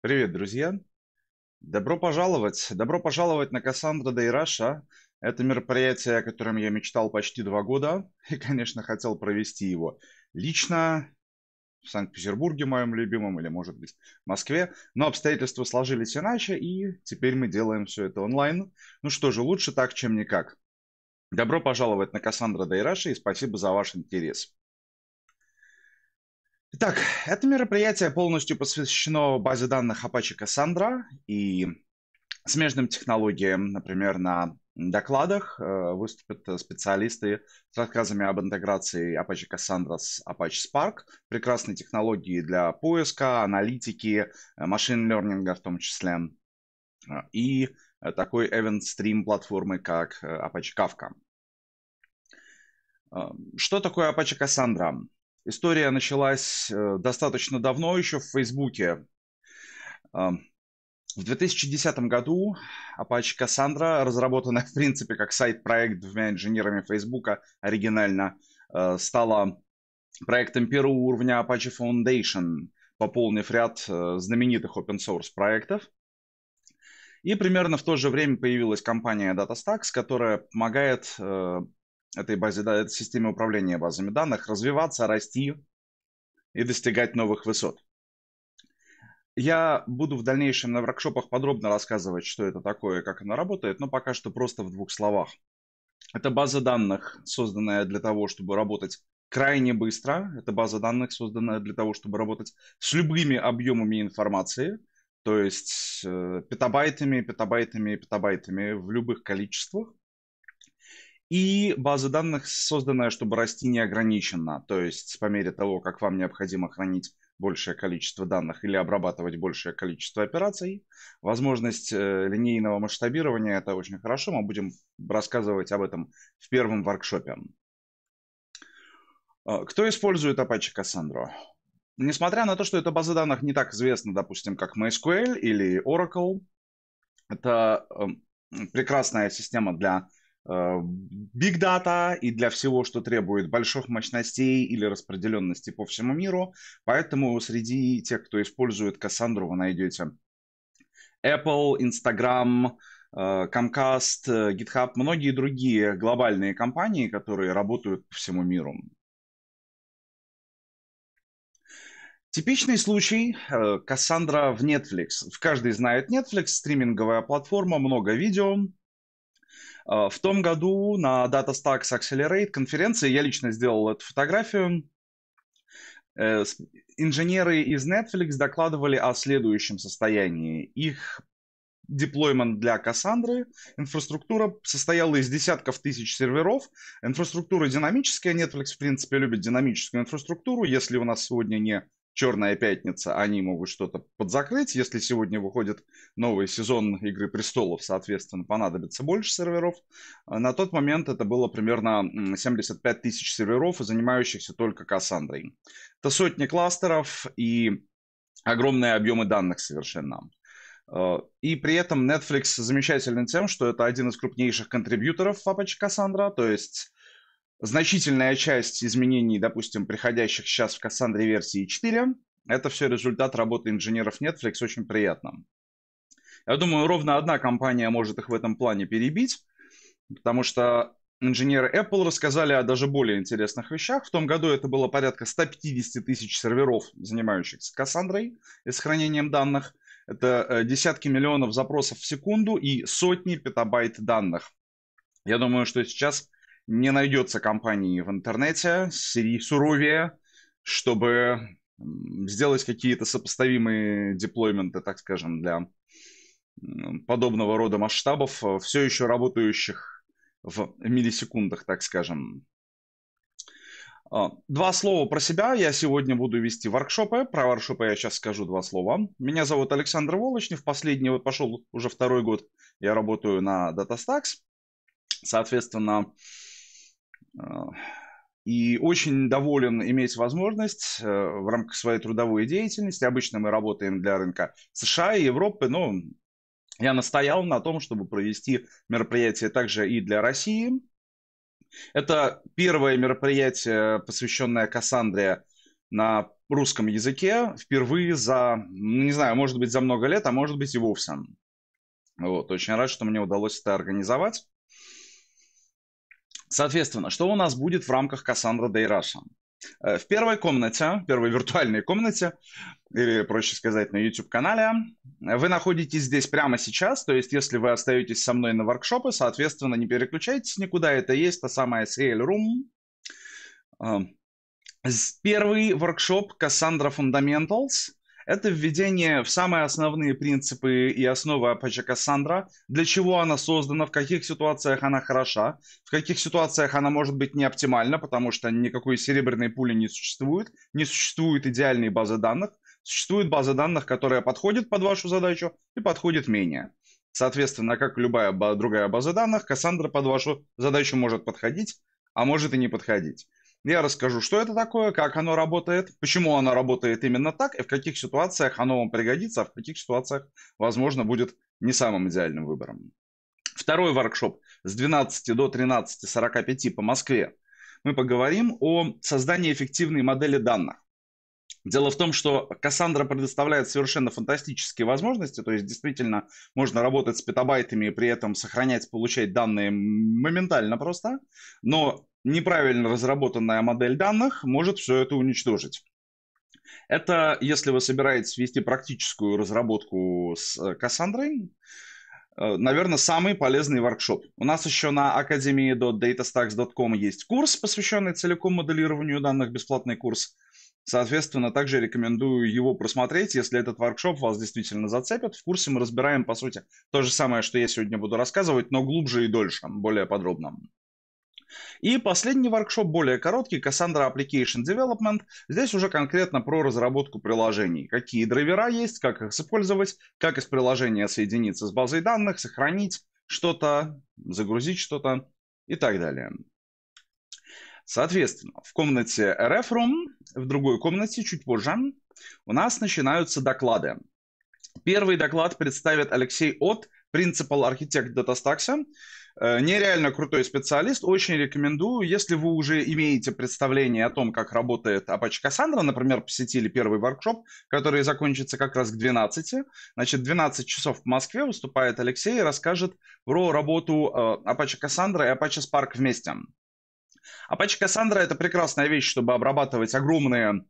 Привет, друзья! Добро пожаловать! Добро пожаловать на Cassandra Day Russia. А. Это мероприятие, о котором я мечтал почти два года и, конечно, хотел провести его лично в Санкт-Петербурге, моем любимом, или, может быть, в Москве. Но обстоятельства сложились иначе, и теперь мы делаем все это онлайн. Ну что же, лучше так, чем никак. Добро пожаловать на Cassandra Дайраша и спасибо за ваш интерес. Итак, это мероприятие полностью посвящено базе данных Apache Cassandra и смежным технологиям. Например, на докладах э, выступят специалисты с рассказами об интеграции Apache Cassandra с Apache Spark, прекрасной технологии для поиска, аналитики, машин э, лернинга в том числе, э, и такой event stream платформы, как Apache Kafka. Что такое Apache Cassandra? История началась э, достаточно давно, еще в Фейсбуке. Эм, в 2010 году Apache Cassandra, разработанная, в принципе, как сайт-проект двумя инженерами Фейсбука оригинально, э, стала проектом первого уровня Apache Foundation, пополнив ряд э, знаменитых open-source проектов. И примерно в то же время появилась компания DataStax, которая помогает этой базе, этой системе управления базами данных развиваться, расти и достигать новых высот. Я буду в дальнейшем на воркшопах подробно рассказывать, что это такое, как она работает, но пока что просто в двух словах. Это база данных, созданная для того, чтобы работать крайне быстро. Это база данных, созданная для того, чтобы работать с любыми объемами информации, то есть э, петабайтами, петабайтами, петабайтами в любых количествах и база данных, созданная, чтобы расти неограниченно, то есть по мере того, как вам необходимо хранить большее количество данных или обрабатывать большее количество операций. Возможность э, линейного масштабирования – это очень хорошо. Мы будем рассказывать об этом в первом воркшопе. А, кто использует Apache Cassandra? Несмотря на то, что эта база данных не так известна, допустим, как MySQL или Oracle, это эм, прекрасная система для Э, big Data и для всего, что требует больших мощностей или распределенности по всему миру. Поэтому среди тех, кто использует Cassandra, вы найдете Apple, Instagram, э, Comcast, э, GitHub, многие другие глобальные компании, которые работают по всему миру. Типичный случай Кассандра в Netflix. В каждый знает Netflix, стриминговая платформа, много видео. А, в том году на DataStax Accelerate конференции я лично сделал эту фотографию. Э, инженеры из Netflix докладывали о следующем состоянии. Их деплоймент для Кассандры. Инфраструктура состояла из десятков тысяч серверов. Инфраструктура динамическая. Netflix, в принципе, любит динамическую инфраструктуру. Если у нас сегодня не Черная пятница, они могут что-то подзакрыть. Если сегодня выходит новый сезон Игры престолов, соответственно, понадобится больше серверов. На тот момент это было примерно 75 тысяч серверов, занимающихся только Кассандрой. Это сотни кластеров и огромные объемы данных совершенно. Э, и при этом Netflix замечательный тем, что это один из крупнейших контрибьюторов в Кассандра, то есть значительная часть изменений, допустим, приходящих сейчас в Cassandra версии 4, это все результат работы инженеров Netflix, очень приятно. Я думаю, ровно одна компания может их в этом плане перебить, потому что инженеры Apple рассказали о даже более интересных вещах. В том году это было порядка 150 тысяч серверов, занимающихся Кассандрой и сохранением данных. Это э, десятки миллионов запросов в секунду и сотни петабайт данных. Я думаю, что сейчас не найдется компании в интернете суровее, чтобы сделать какие-то сопоставимые деплойменты, так скажем, для подобного рода масштабов, э, все еще работающих в миллисекундах, так скажем. А, два слова про себя. Я сегодня буду вести воркшопы. Про воркшопы я сейчас скажу два слова. Меня зовут Александр Волочнев. Последний вот пошел уже второй год. Я работаю на DataStax. Соответственно, Э, и очень доволен иметь возможность э, в рамках своей трудовой деятельности, обычно мы работаем для рынка США и Европы, но я настоял на том, чтобы провести мероприятие также и для России. Это первое мероприятие, посвященное Кассандре на русском языке, впервые за, ну, не знаю, может быть, за много лет, а может быть и вовсе. Вот, очень рад, что мне удалось это организовать. Соответственно, что у нас будет в рамках Cassandra Day Russia? В первой комнате, первой виртуальной комнате, или проще сказать, на YouTube-канале, вы находитесь здесь прямо сейчас, то есть если вы остаетесь со мной на воркшопы, соответственно, не переключайтесь никуда, это есть та самая CL Room. Эм, первый воркшоп Cassandra Fundamentals это введение в самые основные принципы и основы Apache Cassandra, для чего она создана, в каких ситуациях она хороша, в каких ситуациях она может быть не оптимальна, потому что никакой серебряной пули не существует, не существует идеальной базы данных, существует база данных, которая подходит под вашу задачу и подходит менее. Соответственно, как любая другая база данных, Cassandra под вашу задачу может подходить, а может и не подходить. Я расскажу, что это такое, как оно работает, почему оно работает именно так и в каких ситуациях оно вам пригодится, а в каких ситуациях, возможно, будет не самым идеальным выбором. Второй воркшоп с 12 до 13.45 по Москве. Мы поговорим о создании эффективной модели данных. Дело в том, что Кассандра предоставляет совершенно фантастические возможности, то есть действительно можно работать с петабайтами и при этом сохранять, получать данные моментально просто, но неправильно разработанная модель данных может все это уничтожить. Это если вы собираетесь вести практическую разработку с Кассандрой, э, э, наверное, самый полезный воркшоп. У нас еще на academy.datastacks.com есть курс, посвященный целиком моделированию данных, бесплатный курс. Соответственно, также рекомендую его просмотреть, если этот воркшоп вас действительно зацепит. В курсе мы разбираем, по сути, то же самое, что я сегодня буду рассказывать, но глубже и дольше, более подробно. И последний воркшоп, более короткий, Cassandra Application Development. Здесь уже конкретно про разработку приложений. Какие драйвера есть, как их использовать, как из приложения соединиться с базой данных, сохранить что-то, загрузить что-то и так далее. Соответственно, в комнате RF Room, в другой комнате чуть позже, у нас начинаются доклады. Первый доклад представит Алексей От Principal Architect DataStax. Э, нереально крутой специалист, очень рекомендую. Если вы уже имеете представление о том, как работает Apache Cassandra, например, посетили первый воркшоп, который закончится как раз к 12, значит, 12 часов в Москве выступает Алексей и расскажет про работу э, Apache Cassandra и Apache Spark вместе. Apache Cassandra — это прекрасная вещь, чтобы обрабатывать огромные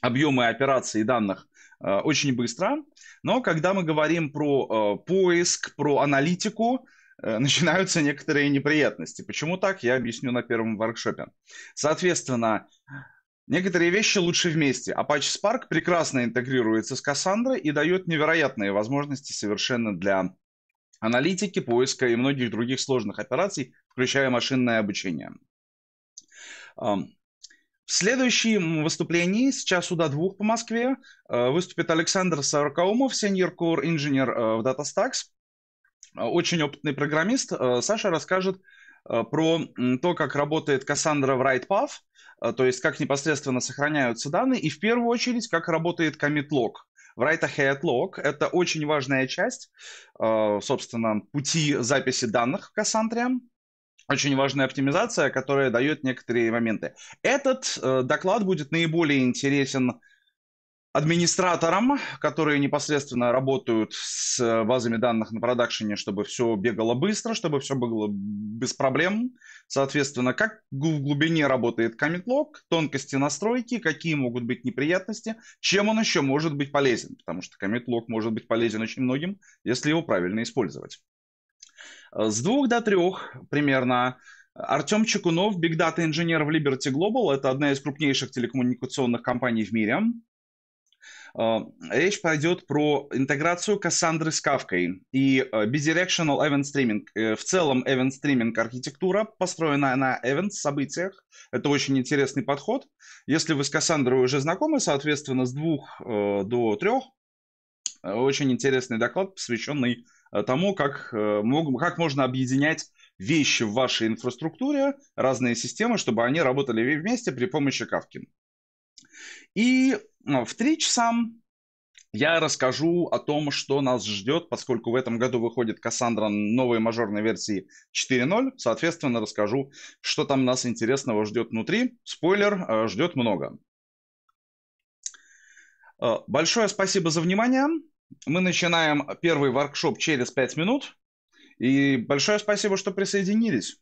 объемы операций и данных Э, очень быстро. Но когда мы говорим про э, поиск, про аналитику, э, начинаются некоторые неприятности. Почему так, я объясню на первом воркшопе. Соответственно, некоторые вещи лучше вместе. Apache Spark прекрасно интегрируется с Cassandra и дает невероятные возможности совершенно для аналитики, поиска и многих других сложных операций, включая машинное обучение. Эм, в следующем выступлении с часу до двух по Москве э, выступит Александр Сорокаумов, senior core инженер э, в DataStax. Э, очень опытный программист. Саша расскажет про то, как работает Cassandra в WritePath, то есть как непосредственно сохраняются данные, и в первую очередь, как работает commit-log. Write Ahead Log — это очень важная часть, собственно, пути записи данных в Cassandra очень важная оптимизация, которая дает некоторые моменты. Этот э, доклад будет наиболее интересен администраторам, которые непосредственно работают с э, базами данных на продакшене, чтобы все бегало быстро, чтобы все было без проблем. Соответственно, как в глубине работает коммит-лог, тонкости настройки, какие могут быть неприятности, чем он еще может быть полезен, потому что коммит-лог может быть полезен очень многим, если его правильно использовать. Э, с двух до трех примерно Артем Чекунов, бигдата-инженер в Liberty Global, это одна из крупнейших телекоммуникационных компаний в мире. Э, речь пойдет про интеграцию Кассандры с Кавкой и э, bidirectional event streaming. В целом event streaming архитектура, построенная на event событиях. Это очень интересный подход. Если вы с Кассандрой уже знакомы, соответственно, с двух до трех, очень интересный доклад, посвященный Э, тому, как, э, как можно объединять вещи в вашей инфраструктуре, разные системы, чтобы они работали вместе при помощи Кавкин. И э, в три часа я расскажу о том, что нас ждет, поскольку в этом году выходит Кассандра новой мажорной версии 4.0. Соответственно, расскажу, что там нас интересного ждет внутри. Спойлер, ждет много. Большое спасибо за внимание. Мы начинаем первый воркшоп через 5 минут. И большое спасибо, что присоединились.